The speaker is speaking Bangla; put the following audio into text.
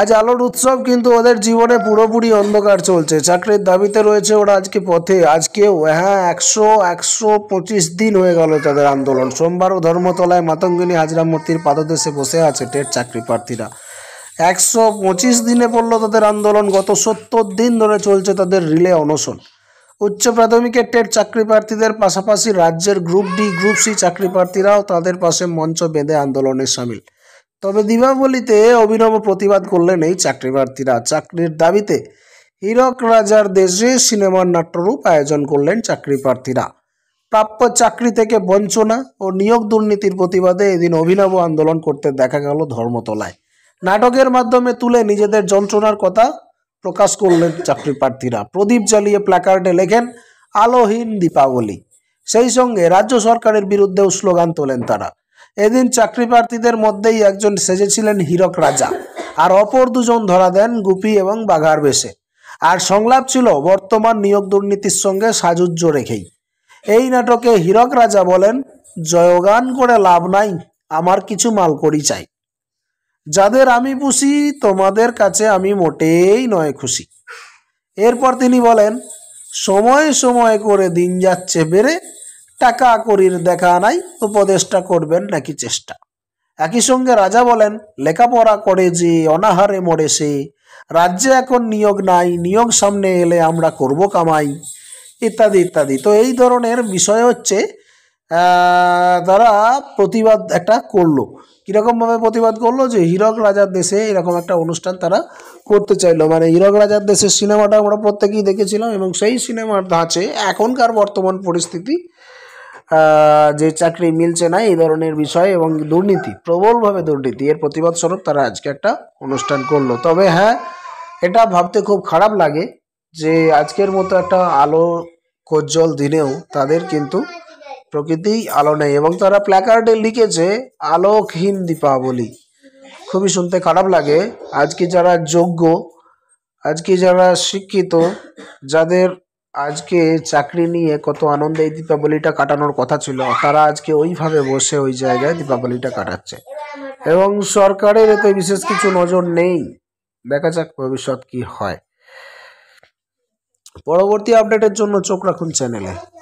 আজ আলোর উৎসব কিন্তু ওদের জীবনে পুরোপুরি অন্ধকার চলছে চাকরির দাবিতে রয়েছে ওরা আজকে পথে আজকেও হ্যাঁ একশো একশো পঁচিশ দিন হয়ে গেল তাদের আন্দোলন সোমবারও ধর্মতলায় মাতঙ্গিনী হাজরা মূর্তির পাদদেশে বসে আছে টেট চাকরি প্রার্থীরা একশো পঁচিশ দিনে পড়ল তাদের আন্দোলন গত সত্তর দিন ধরে চলছে তাদের রিলে অনশন উচ্চ প্রাথমিকের টেট চাকরি প্রার্থীদের পাশাপাশি রাজ্যের গ্রুপ ডি গ্রুপ সি চাকরি প্রার্থীরাও তাদের পাশে মঞ্চ বেঁধে আন্দোলনে সামিল তবে দীপাবলিতে অভিনব প্রতিবাদ করলেন এই চাকরি প্রার্থীরা চাকরির দাবিতে হীরক রাজার দেশে সিনেমার নাট্যরূপ আয়োজন করলেন চাকরি প্রার্থীরা প্রাপ্য চাকরি থেকে বঞ্চনা ও নিয়োগ দুর্নীতির প্রতিবাদে এদিন অভিনব আন্দোলন করতে দেখা গেল ধর্মতলায় নাটকের মাধ্যমে তুলে নিজেদের যন্ত্রণার কথা প্রকাশ করলেন চাকরি প্রার্থীরা প্রদীপ জ্বালিয়ে প্ল্যাকার্ডে লেখেন আলোহীন দীপাবলি সেই সঙ্গে রাজ্য সরকারের বিরুদ্ধেও স্লোগান তোলেন তারা এদিন চাকরি প্রার্থীদের মধ্যেই একজন সেজেছিলেন হীরক রাজা আর অপর দুজন ধরা দেন গুপি এবং বাঘার বেশে আর সংলাপ ছিল বর্তমান নিয়োগ দুর্নীতির সঙ্গে সাজুজ্য রেখেই এই নাটকে হীরক রাজা বলেন জয়গান করে লাভ নাই আমার কিছু মাল করি চাই যাদের আমি পুষি তোমাদের কাছে আমি মোটেই নয় খুশি এরপর তিনি বলেন সময় সময় করে দিন যাচ্ছে বেড়ে টাকা করির দেখা নাই উপদেষ্টা করবেন নাকি চেষ্টা একই সঙ্গে রাজা বলেন লেখাপড়া করে যে অনাহারে মরে সে রাজ্যে এখন নিয়োগ নাই নিয়োগ সামনে এলে আমরা করব কামাই ইত্যাদি ইত্যাদি তো এই ধরনের বিষয় হচ্ছে তারা প্রতিবাদ একটা করলো কীরকমভাবে প্রতিবাদ করলো যে হিরক রাজার দেশে এরকম একটা অনুষ্ঠান তারা করতে চাইলো মানে হীরক রাজার দেশের সিনেমাটা আমরা প্রত্যেকেই দেখেছিলাম এবং সেই সিনেমার ধাঁচে এখনকার বর্তমান পরিস্থিতি যে চাকরি মিলছে না এই ধরনের বিষয় এবং দুর্নীতি প্রবলভাবে দুর্নীতি এর প্রতিবাদ স্বরূপ তারা আজকে একটা অনুষ্ঠান করলো তবে হ্যাঁ এটা ভাবতে খুব খারাপ লাগে যে আজকের মতো একটা আলো কোজ্জল দিনেও তাদের কিন্তু প্রকৃতি আলো নেই এবং তারা প্ল্যাকার্ডে লিখেছে আলোকহীন দীপাবলি খুবই শুনতে খারাপ লাগে আজকে যারা যোগ্য আজকে যারা শিক্ষিত যাদের আজকে চাকরি নিয়ে কত আনন্দে এই দীপাবলিটা কাটানোর কথা ছিল তারা আজকে ওইভাবে বসে ওই জায়গায় দীপাবলিটা কাটাচ্ছে এবং সরকারের এতে বিশেষ কিছু নজর নেই দেখা যাক ভবিষ্যৎ কি হয় পরবর্তী আপডেটের জন্য চোখ রাখুন চ্যানেলে